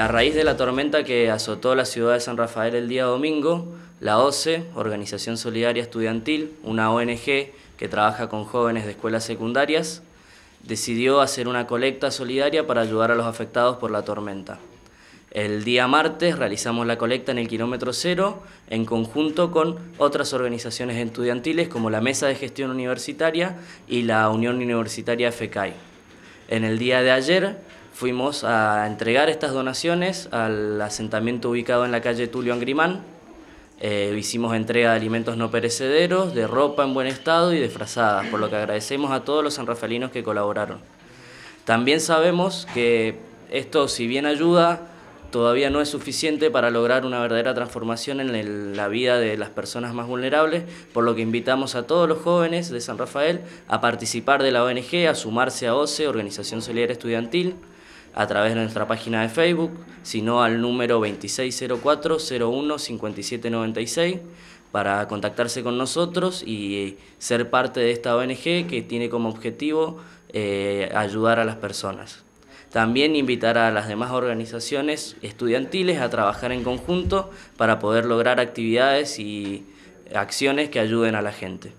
A raíz de la tormenta que azotó la ciudad de San Rafael el día domingo, la OCE, Organización Solidaria Estudiantil, una ONG que trabaja con jóvenes de escuelas secundarias, decidió hacer una colecta solidaria para ayudar a los afectados por la tormenta. El día martes realizamos la colecta en el kilómetro cero en conjunto con otras organizaciones estudiantiles como la Mesa de Gestión Universitaria y la Unión Universitaria FECAI. En el día de ayer fuimos a entregar estas donaciones al asentamiento ubicado en la calle Tulio Angrimán. Eh, hicimos entrega de alimentos no perecederos, de ropa en buen estado y de frazadas, por lo que agradecemos a todos los sanrafalinos que colaboraron. También sabemos que esto, si bien ayuda, todavía no es suficiente para lograr una verdadera transformación en la vida de las personas más vulnerables, por lo que invitamos a todos los jóvenes de San Rafael a participar de la ONG, a sumarse a OCE, Organización Solidaria Estudiantil, a través de nuestra página de Facebook, sino al número 2604-015796 para contactarse con nosotros y eh, ser parte de esta ONG que tiene como objetivo eh, ayudar a las personas. También invitar a las demás organizaciones estudiantiles a trabajar en conjunto para poder lograr actividades y acciones que ayuden a la gente.